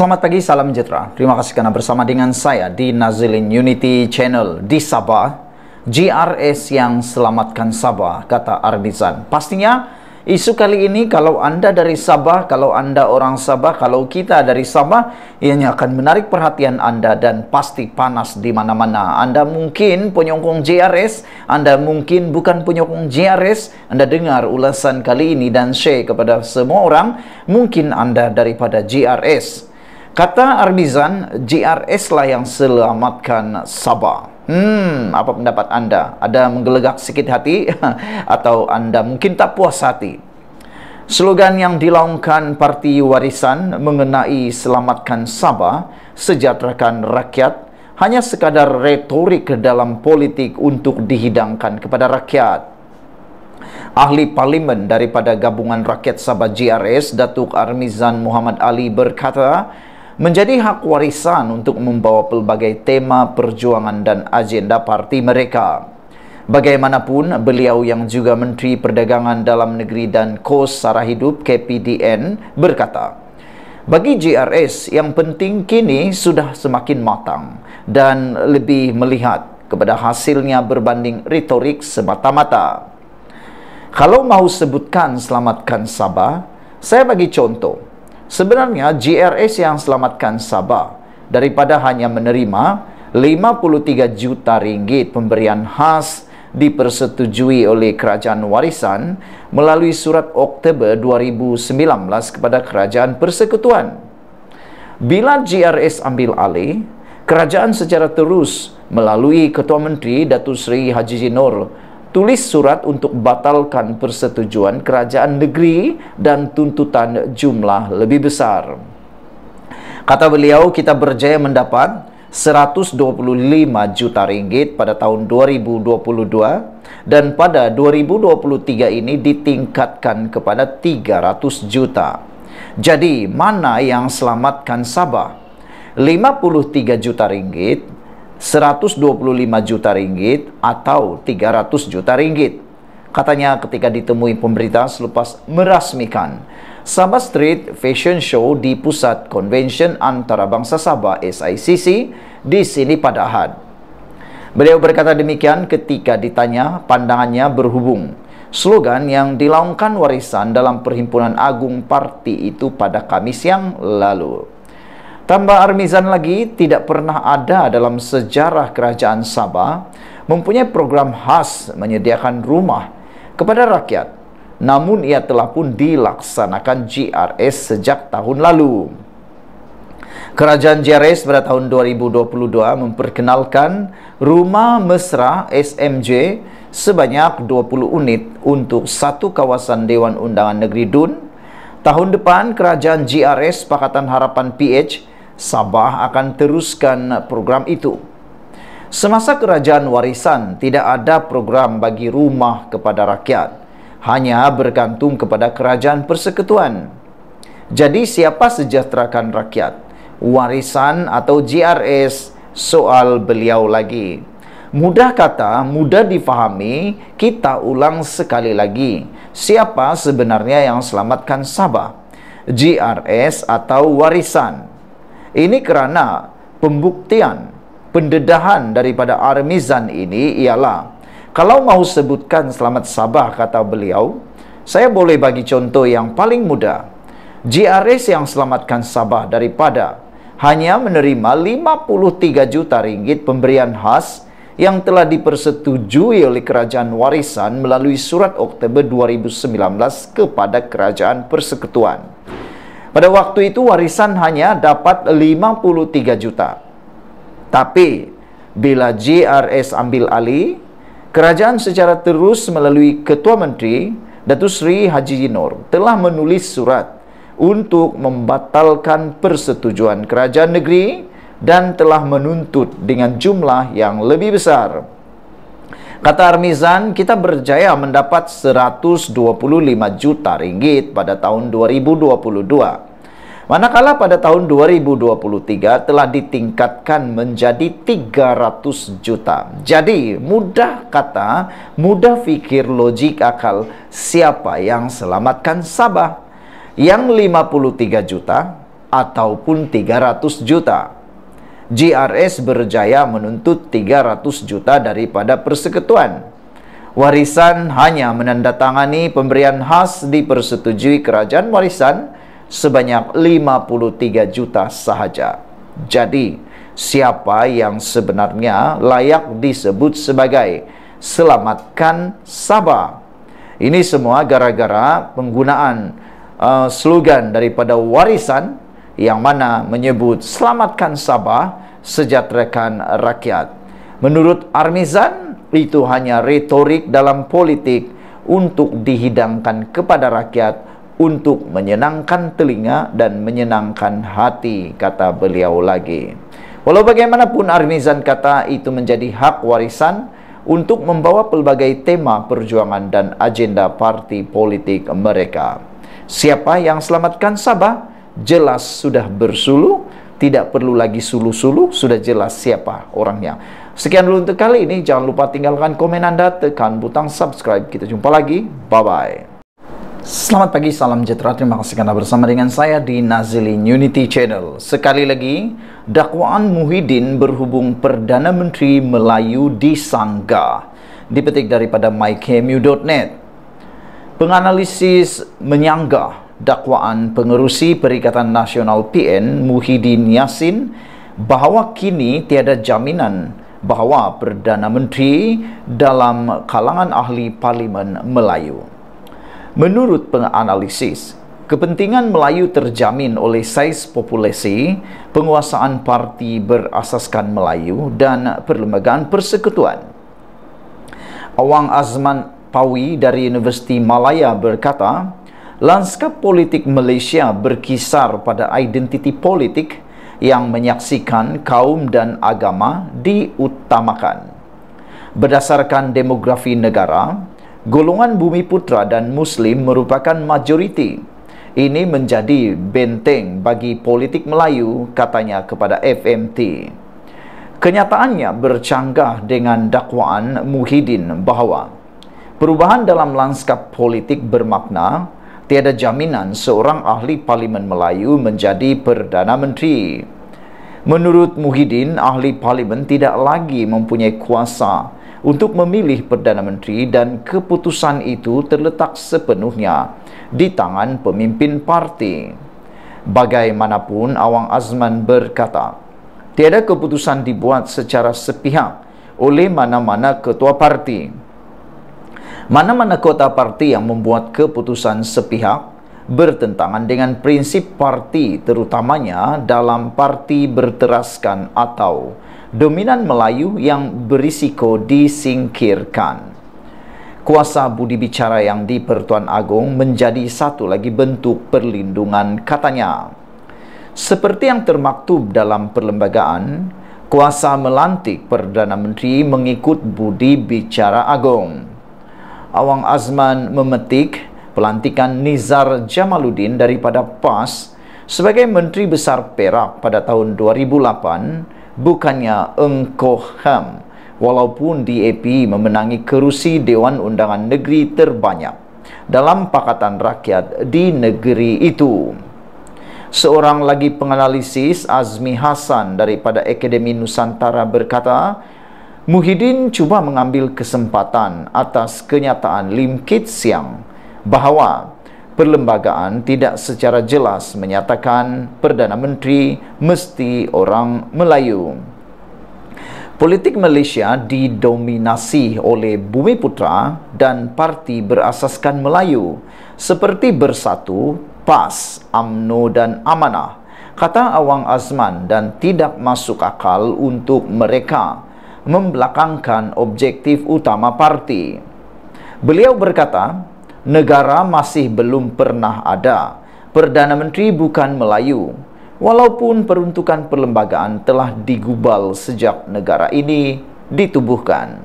Selamat pagi, salam sejahtera. Terima kasih kerana bersama dengan saya di Nazilin Unity Channel di Sabah. GRS yang selamatkan Sabah, kata Ardizan. Pastinya, isu kali ini kalau anda dari Sabah, kalau anda orang Sabah, kalau kita dari Sabah, ianya akan menarik perhatian anda dan pasti panas di mana-mana. Anda mungkin penyokong GRS, anda mungkin bukan penyokong GRS, anda dengar ulasan kali ini dan share kepada semua orang, mungkin anda daripada GRS. Kata Ardizan, JRS lah yang selamatkan Sabah. Hmm, apa pendapat anda? Ada menggelegak sikit hati atau anda mungkin tak puas hati? Slogan yang dilaungkan Parti Warisan mengenai selamatkan Sabah, sejahterakan rakyat hanya sekadar retorik dalam politik untuk dihidangkan kepada rakyat. Ahli Parlimen daripada Gabungan Rakyat Sabah JRS Datuk Armizan Muhammad Ali berkata, menjadi hak warisan untuk membawa pelbagai tema perjuangan dan agenda parti mereka. Bagaimanapun, beliau yang juga Menteri Perdagangan Dalam Negeri dan Kos Sara Hidup KPDN berkata, bagi GRS yang penting kini sudah semakin matang dan lebih melihat kepada hasilnya berbanding retorik semata-mata. Kalau mau sebutkan selamatkan Sabah, saya bagi contoh Sebenarnya GRS yang selamatkan Sabah daripada hanya menerima 53 juta ringgit pemberian khas dipersetujui oleh kerajaan warisan melalui surat Oktober 2019 kepada kerajaan persekutuan. Bila GRS ambil alih, kerajaan secara terus melalui Ketua Menteri Datu Seri Haji Jinor tulis surat untuk batalkan persetujuan kerajaan negeri dan tuntutan jumlah lebih besar. Kata beliau, kita berjaya mendapat 125 juta ringgit pada tahun 2022 dan pada 2023 ini ditingkatkan kepada 300 juta. Jadi, mana yang selamatkan Sabah? 53 juta ringgit 125 juta ringgit atau 300 juta ringgit. Katanya ketika ditemui pemerintah selepas merasmikan Sabah Street Fashion Show di Pusat Convention Antarabangsa Sabah SICC di sini pada Ahad. Beliau berkata demikian ketika ditanya pandangannya berhubung slogan yang dilaungkan warisan dalam Perhimpunan Agung Parti itu pada Kamis yang lalu. Tambah Armizan lagi, tidak pernah ada dalam sejarah kerajaan Sabah mempunyai program khas menyediakan rumah kepada rakyat. Namun ia telah pun dilaksanakan GRS sejak tahun lalu. Kerajaan GRS pada tahun 2022 memperkenalkan rumah mesra SMJ sebanyak 20 unit untuk satu kawasan Dewan Undangan Negeri Dun. Tahun depan, Kerajaan GRS Pakatan Harapan PH Sabah akan teruskan program itu. Semasa kerajaan warisan, tidak ada program bagi rumah kepada rakyat. Hanya bergantung kepada kerajaan persekutuan. Jadi siapa sejahterakan rakyat? Warisan atau GRS? Soal beliau lagi. Mudah kata, mudah difahami, kita ulang sekali lagi. Siapa sebenarnya yang selamatkan Sabah? GRS atau warisan? Ini kerana pembuktian pendedahan daripada Armizan ini ialah kalau mau sebutkan selamat Sabah kata beliau, saya boleh bagi contoh yang paling mudah. GRS yang selamatkan Sabah daripada hanya menerima 53 juta ringgit pemberian khas yang telah dipersetujui oleh kerajaan warisan melalui surat Oktober 2019 kepada kerajaan persekutuan. Pada waktu itu warisan hanya dapat 53 juta. Tapi bila JRS ambil alih, kerajaan secara terus melalui Ketua Menteri Datu Sri Haji Yinor telah menulis surat untuk membatalkan persetujuan kerajaan negeri dan telah menuntut dengan jumlah yang lebih besar. Kata Armizan, kita berjaya mendapat 125 juta ringgit pada tahun 2022 manakala pada tahun 2023 telah ditingkatkan menjadi 300 juta. Jadi, mudah kata, mudah fikir logik akal siapa yang selamatkan Sabah? Yang 53 juta ataupun 300 juta? GRS berjaya menuntut 300 juta daripada persekutuan. Warisan hanya menandatangani pemberian khas dipersetujui kerajaan warisan sebanyak 53 juta sahaja. Jadi, siapa yang sebenarnya layak disebut sebagai selamatkan Sabah? Ini semua gara-gara penggunaan uh, slogan daripada warisan yang mana menyebut selamatkan Sabah, sejahterakan rakyat. Menurut Armizan, itu hanya retorik dalam politik untuk dihidangkan kepada rakyat untuk menyenangkan telinga dan menyenangkan hati, kata beliau lagi. Walau bagaimanapun Armizan kata itu menjadi hak warisan untuk membawa pelbagai tema perjuangan dan agenda parti politik mereka. Siapa yang selamatkan Sabah? jelas sudah bersuluh tidak perlu lagi sulu-sulu, sudah jelas siapa orangnya. Sekian dulu untuk kali ini, jangan lupa tinggalkan komen anda, tekan butang subscribe. Kita jumpa lagi, bye-bye. Selamat pagi, salam sejahtera. Terima kasih karena bersama dengan saya di Nazili Unity Channel. Sekali lagi, dakwaan Muhyiddin berhubung Perdana Menteri Melayu di Sangga. Dipetik daripada mykmu.net. Penganalisis menyanggah dakwaan pengerusi Perikatan Nasional PN Muhyiddin Yassin bahawa kini tiada jaminan bahawa Perdana Menteri dalam kalangan ahli Parlimen Melayu. Menurut penganalisis, kepentingan Melayu terjamin oleh saiz populasi, penguasaan parti berasaskan Melayu dan perlembagaan persekutuan. Awang Azman Pawi dari Universiti Malaya berkata, lanskap politik Malaysia berkisar pada identiti politik yang menyaksikan kaum dan agama diutamakan. Berdasarkan demografi negara, golongan bumi putra dan muslim merupakan majoriti. Ini menjadi benteng bagi politik Melayu, katanya kepada FMT. Kenyataannya bercanggah dengan dakwaan Muhyiddin bahawa perubahan dalam lanskap politik bermakna tiada jaminan seorang ahli parlimen Melayu menjadi Perdana Menteri. Menurut Muhyiddin, ahli parlimen tidak lagi mempunyai kuasa untuk memilih Perdana Menteri dan keputusan itu terletak sepenuhnya di tangan pemimpin parti. Bagaimanapun, Awang Azman berkata, tiada keputusan dibuat secara sepihak oleh mana-mana ketua parti mana-mana kota parti yang membuat keputusan sepihak bertentangan dengan prinsip parti terutamanya dalam parti berteraskan atau dominan Melayu yang berisiko disingkirkan. Kuasa budi bicara yang di Pertuan Agong menjadi satu lagi bentuk perlindungan katanya. Seperti yang termaktub dalam perlembagaan, kuasa melantik Perdana Menteri mengikut budi bicara Agong. Awang Azman memetik pelantikan Nizar Jamaluddin daripada PAS sebagai Menteri Besar Perak pada tahun 2008 bukannya Engkoh Ham walaupun DAP memenangi kerusi Dewan Undangan Negeri terbanyak dalam Pakatan Rakyat di negeri itu. Seorang lagi penganalisis Azmi Hasan daripada Akademi Nusantara berkata, Muhyiddin cuba mengambil kesempatan atas kenyataan Lim Kit Siang bahawa perlembagaan tidak secara jelas menyatakan Perdana Menteri mesti orang Melayu. Politik Malaysia didominasi oleh Bumi Putra dan parti berasaskan Melayu seperti Bersatu, PAS, AMNO dan Amanah. Kata Awang Azman dan tidak masuk akal untuk mereka membelakangkan objektif utama parti. Beliau berkata, negara masih belum pernah ada. Perdana Menteri bukan Melayu. Walaupun peruntukan perlembagaan telah digubal sejak negara ini ditubuhkan.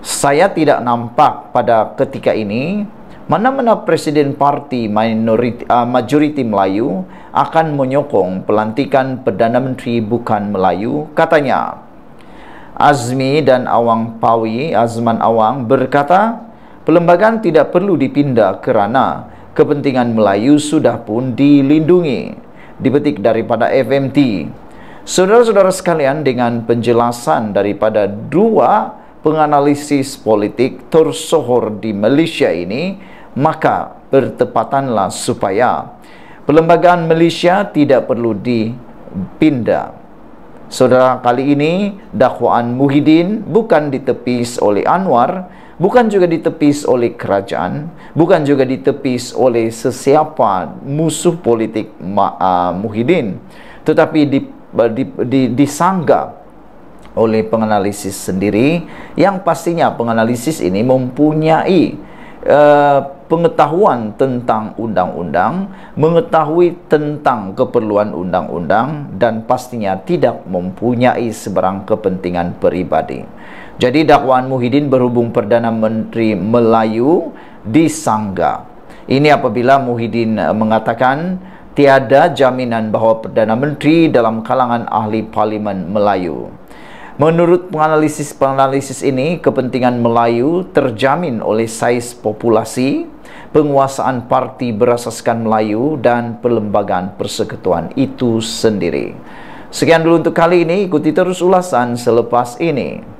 Saya tidak nampak pada ketika ini mana-mana presiden parti minoriti, uh, majoriti Melayu akan menyokong pelantikan Perdana Menteri bukan Melayu, katanya. Azmi dan Awang Pawi Azman Awang berkata pelembagaan tidak perlu dipindah kerana kepentingan Melayu sudah pun dilindungi dipetik daripada FMT Saudara-saudara sekalian dengan penjelasan daripada dua penganalisis politik tersohor di Malaysia ini maka bertepatanlah supaya pelembagaan Malaysia tidak perlu dipindah Saudara kali ini dakwaan Muhyiddin bukan ditepis oleh Anwar Bukan juga ditepis oleh kerajaan Bukan juga ditepis oleh sesiapa musuh politik ah, Muhyiddin Tetapi di, di, di, disangga oleh penganalisis sendiri Yang pastinya penganalisis ini mempunyai Eh, pengetahuan tentang undang-undang, mengetahui tentang keperluan undang-undang dan pastinya tidak mempunyai sebarang kepentingan peribadi. Jadi dakwaan Muhyiddin berhubung Perdana Menteri Melayu disangga. Ini apabila Muhyiddin eh, mengatakan tiada jaminan bahawa Perdana Menteri dalam kalangan ahli parlimen Melayu. Menurut penganalisis-penganalisis ini, kepentingan Melayu terjamin oleh saiz populasi, penguasaan parti berasaskan Melayu dan pelembagaan persekutuan itu sendiri. Sekian dulu untuk kali ini, ikuti terus ulasan selepas ini.